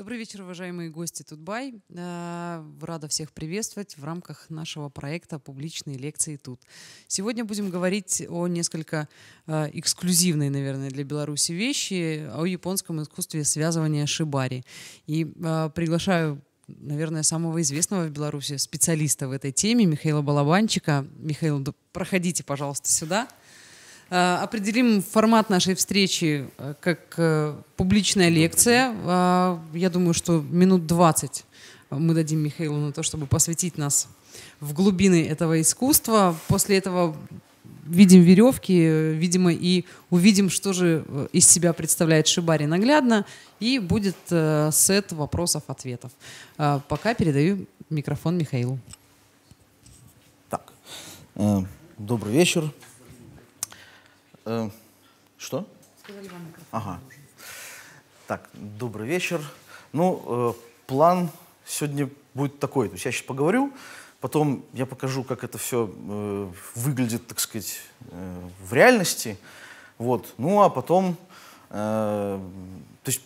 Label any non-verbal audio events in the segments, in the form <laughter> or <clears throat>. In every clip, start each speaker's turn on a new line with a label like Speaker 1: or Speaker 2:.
Speaker 1: Добрый вечер, уважаемые гости Тутбай. Э, рада всех приветствовать в рамках нашего проекта «Публичные лекции тут». Сегодня будем говорить о несколько э, эксклюзивной, наверное, для Беларуси вещи, о японском искусстве связывания шибари. И э, приглашаю наверное, самого известного в Беларуси специалиста в этой теме, Михаила Балабанчика. Михаил, проходите, пожалуйста, сюда. Э, определим формат нашей встречи э, как э, публичная лекция. Я думаю, что минут 20 мы дадим Михаилу на то, чтобы посвятить нас в глубины этого искусства. После этого видим веревки, видимо, и увидим, что же из себя представляет Шибари наглядно, и будет сет вопросов-ответов. Пока передаю микрофон Михаилу. Так, добрый вечер. Э, что? Сказали вам микрофон. Ага. Так, добрый вечер. Ну, э, план сегодня будет такой. То есть я сейчас поговорю, потом я покажу, как это все э, выглядит, так сказать, э, в реальности. Вот. Ну, а потом... Э, то есть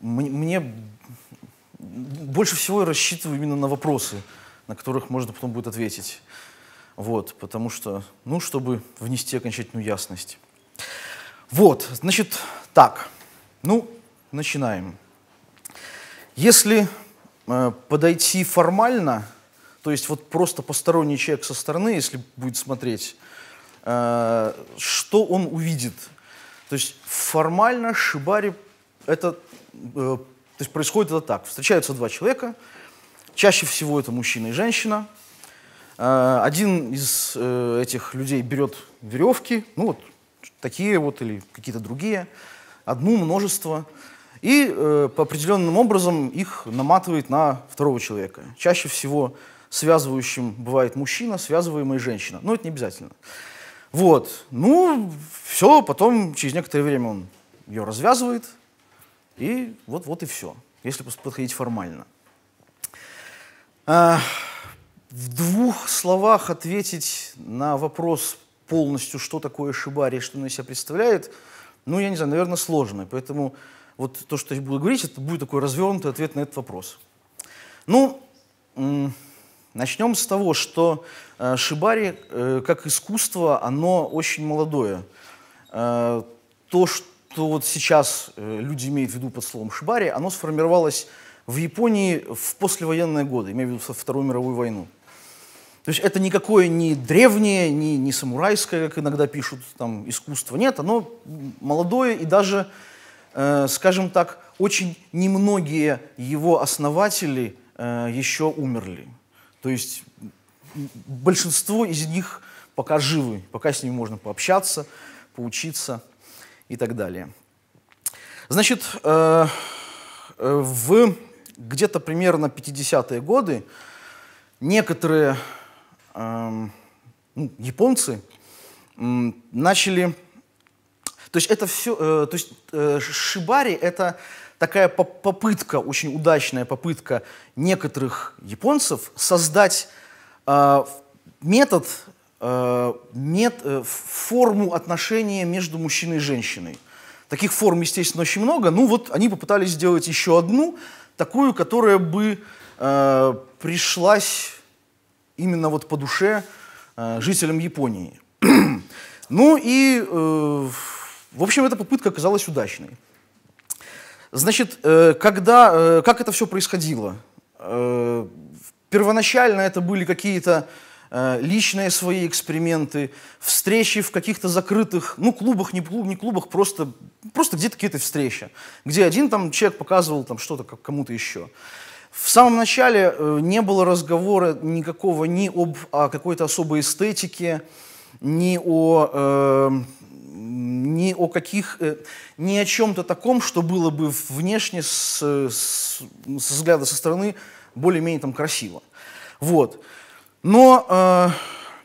Speaker 1: мне больше всего я рассчитываю именно на вопросы, на которых можно потом будет ответить. Вот, потому что, ну, чтобы внести окончательную ясность. Вот, значит, так. Ну, начинаем. Если э, подойти формально, то есть вот просто посторонний человек со стороны, если будет смотреть, э, что он увидит? То есть формально шибари это, э, то есть происходит это так. Встречаются два человека, чаще всего это мужчина и женщина. Э, один из э, этих людей берет веревки, ну вот такие вот или какие-то другие, одну, множество, и э, по определенным образом их наматывает на второго человека. Чаще всего связывающим бывает мужчина, связываемая женщина. Но это не обязательно. Вот. Ну, все, потом через некоторое время он ее развязывает, и вот, вот и все, если подходить формально. Э, в двух словах ответить на вопрос полностью, что такое шибари, что она из себя представляет, ну, я не знаю, наверное, сложно. Поэтому вот то, что я буду говорить, это будет такой развернутый ответ на этот вопрос. Ну, начнем с того, что э, шибари э, как искусство, оно очень молодое. Э, то, что вот сейчас люди имеют в виду под словом шибари, оно сформировалось в Японии в послевоенные годы, имею в виду Вторую мировую войну. То есть это никакое не древнее, не, не самурайское, как иногда пишут, там, искусство. Нет, оно молодое и даже, э, скажем так, очень немногие его основатели э, еще умерли. То есть большинство из них пока живы, пока с ними можно пообщаться, поучиться и так далее. Значит, э, э в где-то примерно 50-е годы некоторые э, японцы начали... То есть это все... Э, то есть э, шибари — это такая попытка, очень удачная попытка некоторых японцев создать э, метод, мет, форму отношения между мужчиной и женщиной. Таких форм, естественно, очень много. Ну вот они попытались сделать еще одну, такую, которая бы э, пришлась именно вот по душе э, жителям Японии. <clears throat> ну и, э, в общем, эта попытка оказалась удачной. Значит, э, когда, как это все происходило? первоначально это были какие-то личные свои эксперименты, встречи в каких-то закрытых, ну, клубах, не, клуб, не клубах, просто, просто где-то какие-то встречи, где один там человек показывал там что-то кому-то еще. В самом начале э, не было разговора никакого ни об а, какой-то особой эстетике, ни о, э, ни о каких, э, ни о чем-то таком, что было бы внешне с, с, с взгляда со стороны более-менее там красиво. Вот. Но э,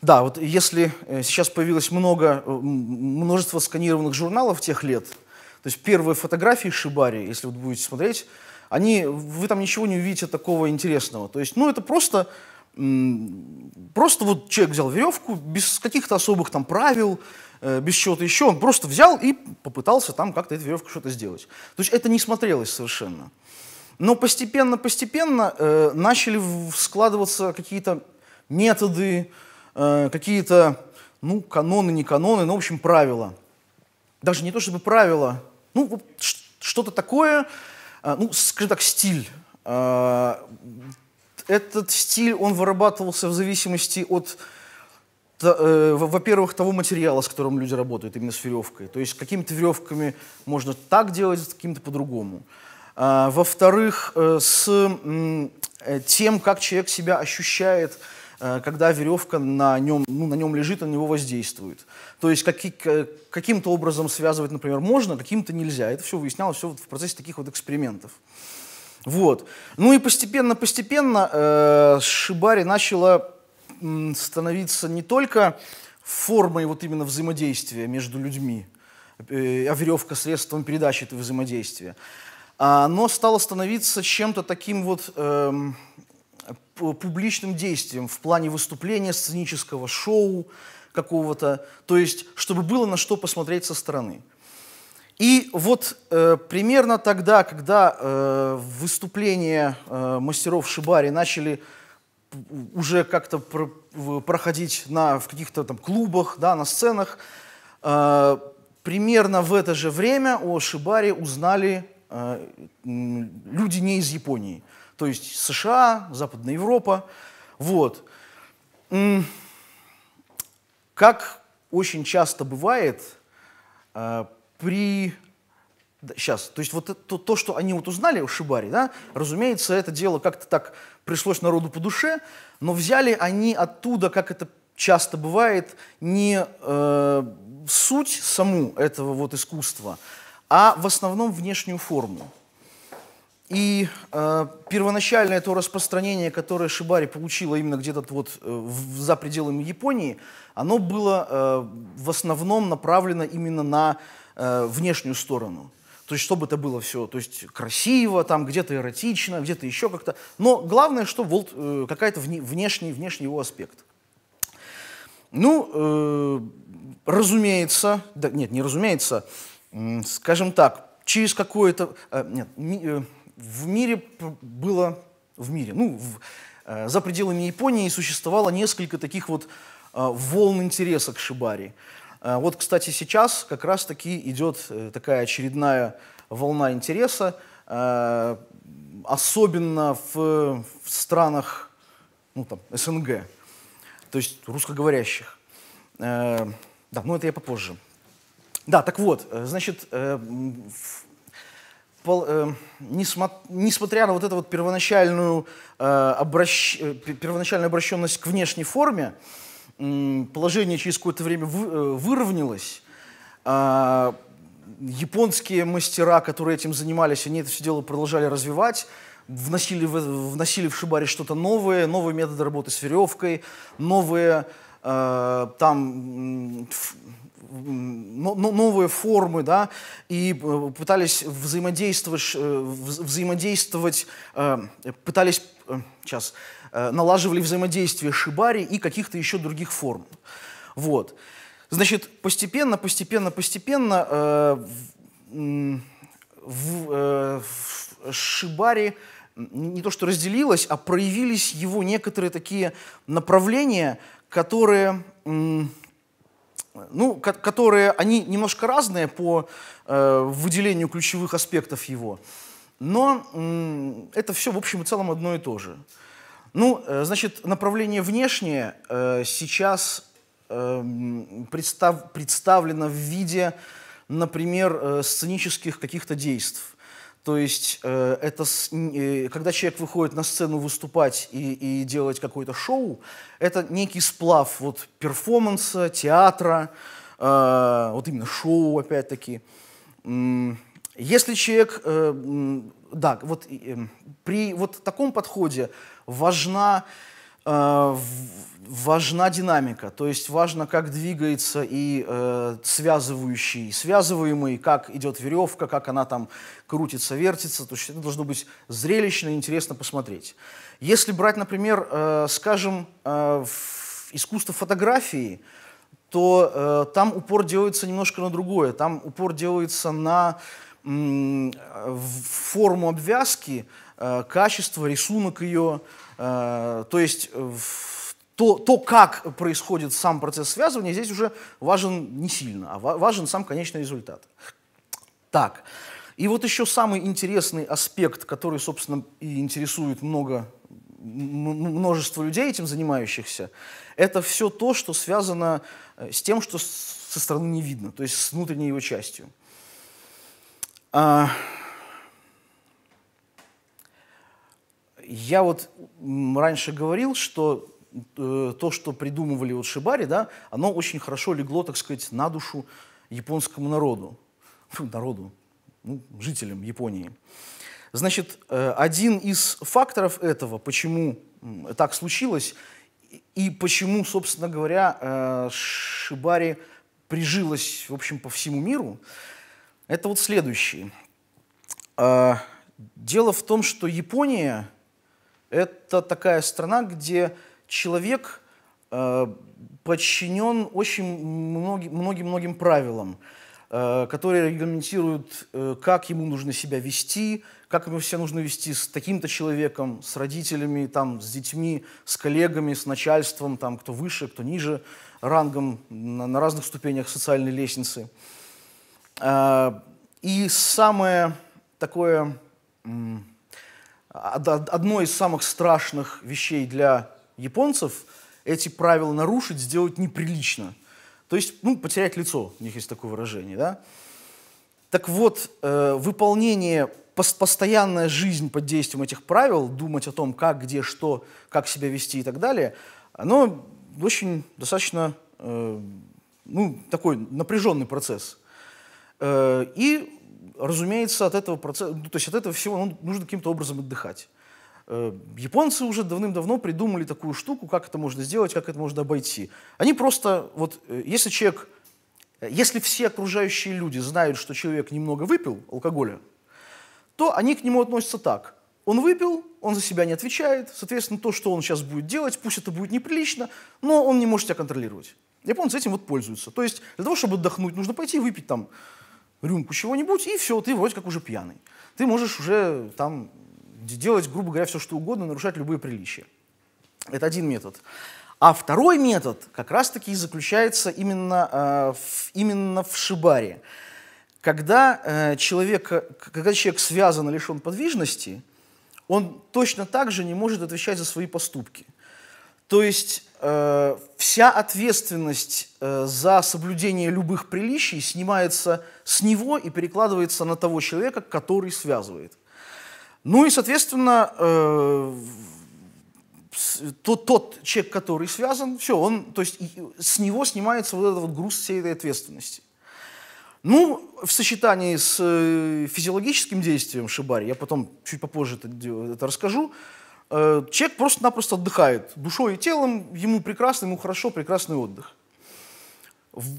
Speaker 1: да, вот если э, сейчас появилось много, э, множество сканированных журналов тех лет, то есть первые фотографии Шибари, если вы будете смотреть, они, вы там ничего не увидите такого интересного. То есть, ну, это просто, просто вот человек взял веревку без каких-то особых там правил, э, без чего-то еще, он просто взял и попытался там как-то эту веревку что-то сделать. То есть это не смотрелось совершенно. Но постепенно-постепенно э, начали складываться какие-то методы, э, какие-то, ну, каноны, не каноны, но, ну, в общем, правила. Даже не то чтобы правила, ну, что-то такое, а, ну, скажем так, стиль. А, этот стиль, он вырабатывался в зависимости от э, во-первых, того материала, с которым люди работают, именно с веревкой. То есть какими-то веревками можно так делать, с каким-то по-другому. А, во-вторых, э, с э, тем, как человек себя ощущает Э, когда веревка на нем, ну, на нем лежит, на него воздействует. То есть каки, каким-то образом связывать, например, можно, каким-то нельзя. Это все выяснялось все вот в процессе таких вот экспериментов. Вот. Ну и постепенно-постепенно э, Шибари начала м, становиться не только формой вот именно взаимодействия между людьми, э, а веревка средством передачи этого взаимодействия, а, но стала становиться чем-то таким вот... Э, публичным действием в плане выступления, сценического шоу какого-то, то есть чтобы было на что посмотреть со стороны. И вот э, примерно тогда, когда э, выступления э, мастеров Шибари начали уже как-то про проходить на, в каких-то там клубах, да, на сценах, э, примерно в это же время о Шибари узнали э, люди не из Японии. То есть США, Западная Европа. Вот. Как очень часто бывает, э, при... Сейчас, то есть вот это, то, что они вот узнали у Шибари, да, разумеется, это дело как-то так пришлось народу по душе, но взяли они оттуда, как это часто бывает, не э, суть саму этого вот искусства, а в основном внешнюю форму. И э, первоначальное то распространение, которое Шибари получило именно где-то вот э, в, за пределами Японии, оно было э, в основном направлено именно на э, внешнюю сторону. То есть, чтобы это было все, то есть, красиво, там, где-то эротично, где-то еще как-то. Но главное, что вот э, какая-то вне, внешний, внешний его аспект. Ну, э, разумеется, да, нет, не разумеется, э, скажем так, через какое-то... Э, нет, э, в мире было, в мире, ну, в, э, за пределами Японии существовало несколько таких вот э, волн интереса к шибари. Э, вот, кстати, сейчас как раз-таки идет э, такая очередная волна интереса, э, особенно в, в странах ну, там, СНГ, то есть русскоговорящих. Э, да, ну это я попозже. Да, так вот, э, значит, э, Э, несмотря на вот эту вот первоначальную, э, обращ... Э, первоначальную обращенность к внешней форме, положение через какое-то время выровнялось. А, японские мастера, которые этим занимались, они это все дело продолжали развивать вносили в, вносили в шибари что-то новое, новые методы работы с веревкой, новые там новые формы, да, и э, пытались взаимодействовать, э, взаимодействовать э, пытались, сейчас, налаживали взаимодействие шибари и каких-то еще других форм. Вот. Значит, постепенно, постепенно, постепенно э, в, в шибари не то что разделилось, а проявились его некоторые такие направления, которые ну, которые, они немножко разные по э, выделению ключевых аспектов его, но э, это все в общем и целом одно и то же. Ну, э, значит, направление внешнее э, сейчас э, представ, представлено в виде, например, э, сценических каких-то действий. То есть э, это э, когда человек выходит на сцену выступать и, и делать какое-то шоу, это некий сплав вот перформанса, театра, э, вот именно шоу опять-таки. Если человек, да, вот эм, при вот таком подходе важна Э, важна динамика, то есть важно, как двигается и э, связывающий, связываемый, как идет веревка, как она там крутится, вертится. То есть это должно быть зрелищно и интересно посмотреть. Если брать, например, э, скажем, э, искусство фотографии, то э, там упор делается немножко на другое. Там упор делается на м, форму обвязки, э, качество, рисунок ее, Э, то есть э, то, то, как происходит сам процесс связывания, здесь уже важен не сильно, а важен сам конечный результат. Так, и вот еще самый интересный аспект, который, собственно, и интересует много, множество людей этим занимающихся, это все то, что связано э, с тем, что со стороны не видно, то есть с внутренней его частью. А, я вот раньше говорил, что э, то, что придумывали вот Шибари, да, оно очень хорошо легло, так сказать, на душу японскому народу, Фу, народу, ну, жителям Японии. Значит, э, один из факторов этого, почему так случилось, и почему, собственно говоря, э, Шибари прижилась, в общем, по всему миру, это вот следующее. Дело в том, что Япония это такая страна, где человек э, подчинен очень многим-многим правилам, э, которые регламентируют, э, как ему нужно себя вести, как ему все нужно вести с таким-то человеком, с родителями, там, с детьми, с коллегами, с начальством, там, кто выше, кто ниже рангом, на, на разных ступенях социальной лестницы. Э, и самое такое... М- одно из самых страшных вещей для японцев эти правила нарушить, сделать неприлично. То есть, ну, потерять лицо, у них есть такое выражение, да? Так вот, э, выполнение, пост постоянная жизнь под действием этих правил, думать о том, как, где, что, как себя вести и так далее, оно очень достаточно, э, ну, такой напряженный процесс. Э, и Разумеется, от этого процесса, ну, то есть от этого всего нужно каким-то образом отдыхать. Э, японцы уже давным-давно придумали такую штуку, как это можно сделать, как это можно обойти. Они просто, вот э, если человек, э, если все окружающие люди знают, что человек немного выпил алкоголя, то они к нему относятся так. Он выпил, он за себя не отвечает, соответственно, то, что он сейчас будет делать, пусть это будет неприлично, но он не может себя контролировать. Японцы этим вот пользуются. То есть для того, чтобы отдохнуть, нужно пойти выпить там рюмку чего-нибудь, и все, ты вроде как уже пьяный. Ты можешь уже там делать, грубо говоря, все что угодно, нарушать любые приличия. Это один метод. А второй метод как раз-таки заключается именно, э, в, именно в шибаре. Когда, э, человек, когда человек связан и лишен подвижности, он точно так же не может отвечать за свои поступки – то есть э, вся ответственность э, за соблюдение любых приличий снимается с него и перекладывается на того человека, который связывает. Ну и, соответственно, э, тот, тот человек, который связан, все, он, то есть с него снимается вот этот вот груз всей этой ответственности. Ну, в сочетании с э, физиологическим действием шибари, я потом чуть попозже это, это расскажу, Э, человек просто-напросто отдыхает душой и телом, ему прекрасно, ему хорошо, прекрасный отдых. В,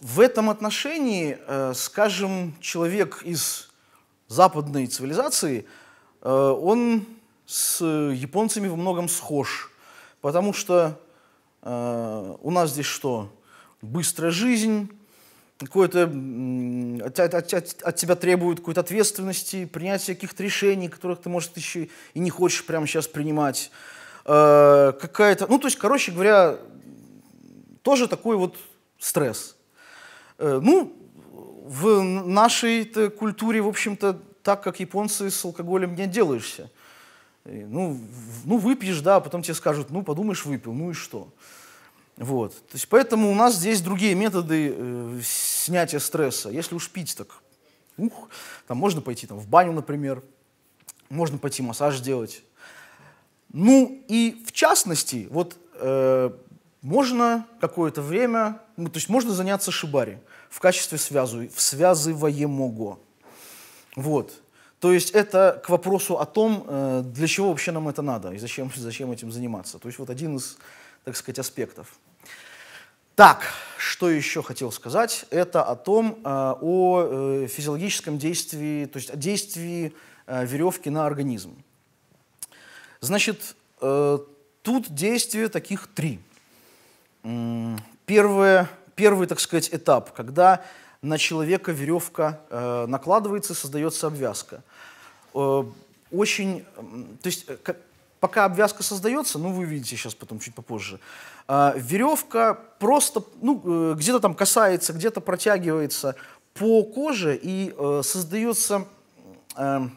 Speaker 1: в этом отношении, э, скажем, человек из западной цивилизации, э, он с японцами во многом схож, потому что у нас здесь что? Быстрая жизнь, какое-то от, от, от, от тебя требуют какой-то ответственности, принятия каких-то решений, которых ты, может, еще и не хочешь прямо сейчас принимать. Э, какая-то, ну, то есть, короче говоря, тоже такой вот стресс. Э, ну, в нашей культуре, в общем-то, так как японцы с алкоголем не отделаешься. Э, ну, ну, выпьешь, да, а потом тебе скажут, ну, подумаешь, выпил, ну и что? Вот. То есть, поэтому у нас здесь другие методы э, снятия стресса. Если уж пить, так ух, там можно пойти там, в баню, например, можно пойти массаж делать. Ну и в частности, вот э, можно какое-то время, ну, то есть можно заняться шибари в качестве связу, в связываемого. Вот. То есть это к вопросу о том, э, для чего вообще нам это надо и зачем, зачем этим заниматься. То есть вот один из так сказать, аспектов. Так, что еще хотел сказать, это о том, э, о э, физиологическом действии, то есть о действии э, веревки на организм. Значит, тут действия таких три. Первое, первый, так сказать, этап, когда на человека веревка накладывается, создается обвязка. Очень, то есть, Пока обвязка создается, ну, вы увидите сейчас потом, чуть попозже, э, веревка просто, ну, э, где-то там касается, где-то протягивается по коже и э, создается... Э,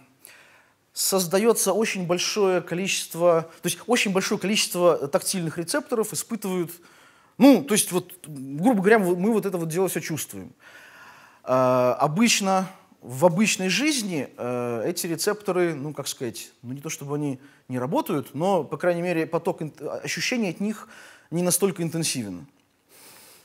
Speaker 1: создается очень большое количество, то есть очень большое количество тактильных рецепторов испытывают, ну, то есть вот, грубо говоря, мы вот это вот дело все чувствуем. Э, обычно в обычной жизни э, эти рецепторы, ну, как сказать, ну, не то чтобы они не работают, но, по крайней мере, поток ощущений от них не настолько интенсивен.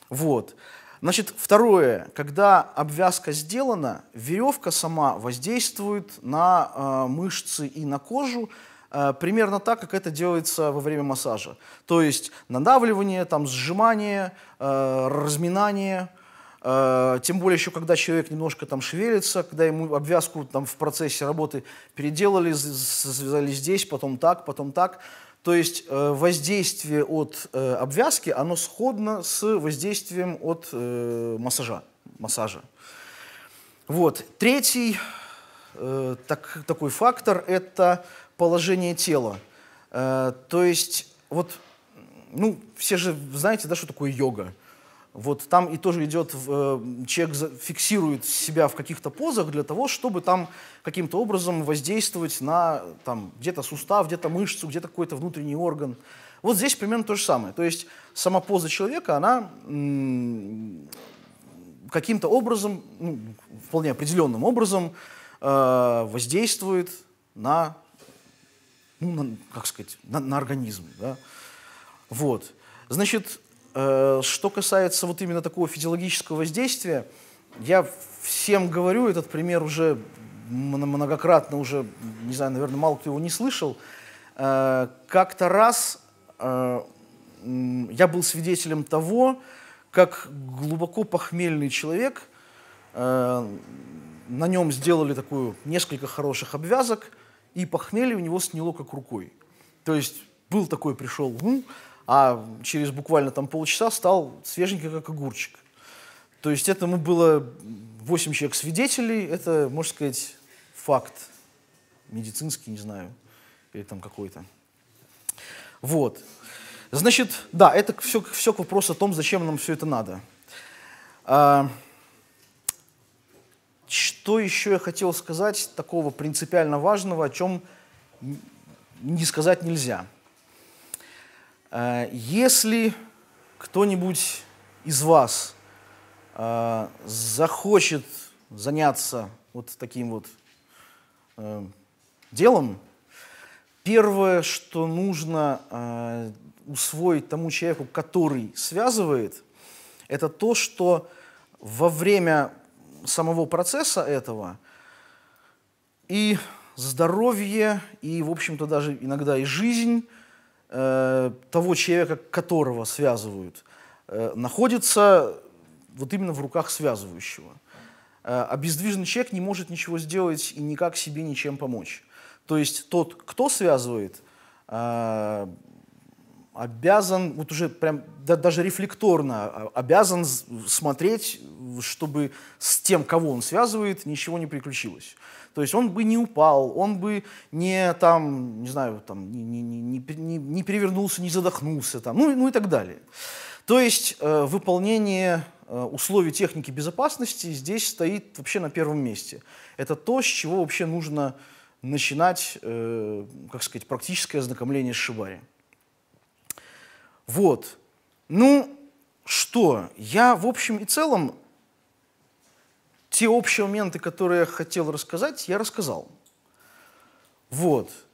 Speaker 1: Вот. Значит, второе, когда обвязка сделана, веревка сама воздействует на э, мышцы и на кожу э, примерно так, как это делается во время массажа. То есть надавливание, там, сжимание, э, разминание – Э, тем более еще, когда человек немножко там шевелится, когда ему обвязку там в процессе работы переделали, связали здесь, потом так, потом так. То есть э, воздействие от э, обвязки, оно сходно с воздействием от массажа. массажа. Вот. Третий так, такой фактор – это положение тела. То есть вот, ну, все же знаете, да, что такое йога? Вот там и тоже идет, э, человек фиксирует себя в каких-то позах для того, чтобы там каким-то образом воздействовать на там где-то сустав, где-то мышцу, где-то какой-то внутренний орган. Вот здесь примерно то же самое. То есть сама поза человека, она каким-то образом, ну, вполне определенным образом э, воздействует на, ну, на, как сказать, на, на организм. Да? Вот. Значит, Э, что касается вот именно такого физиологического воздействия, я всем говорю, этот пример уже многократно уже, не знаю, наверное, мало кто его не слышал. Э, как-то раз э, я был свидетелем того, как глубоко похмельный человек, на нем сделали такую несколько хороших обвязок, и похмелье у него сняло как рукой. То есть был такой, пришел, а через буквально там полчаса стал свеженький, как огурчик. То есть этому было 8 человек свидетелей, это, можно сказать, факт медицинский, не знаю, или там какой-то. Вот. Значит, да, это все, все к вопросу о том, зачем нам все это надо. А, что еще я хотел сказать такого принципиально важного, о чем не сказать нельзя – Э, если кто-нибудь из вас э, захочет заняться вот таким вот э, делом, первое, что нужно усвоить тому человеку, который связывает, это то, что во время самого процесса этого и здоровье, и, в общем-то, даже иногда и жизнь – Э, того человека, которого связывают, э, находится вот именно в руках связывающего. Э, обездвиженный человек не может ничего сделать и никак себе ничем помочь. То есть тот, кто связывает, э, обязан, вот уже прям да, даже рефлекторно а, обязан смотреть, чтобы с тем, кого он связывает, ничего не приключилось. То есть он бы не упал, он бы не там, не знаю, там, не, не, не, не, не перевернулся, не задохнулся, там, ну, ну и так далее. То есть э, выполнение э, условий техники безопасности здесь стоит вообще на первом месте. Это то, с чего вообще нужно начинать, э, как сказать, практическое ознакомление с шибари. Вот. Ну, что? Я, в общем и целом, те общие моменты, которые я хотел рассказать, я рассказал. Вот.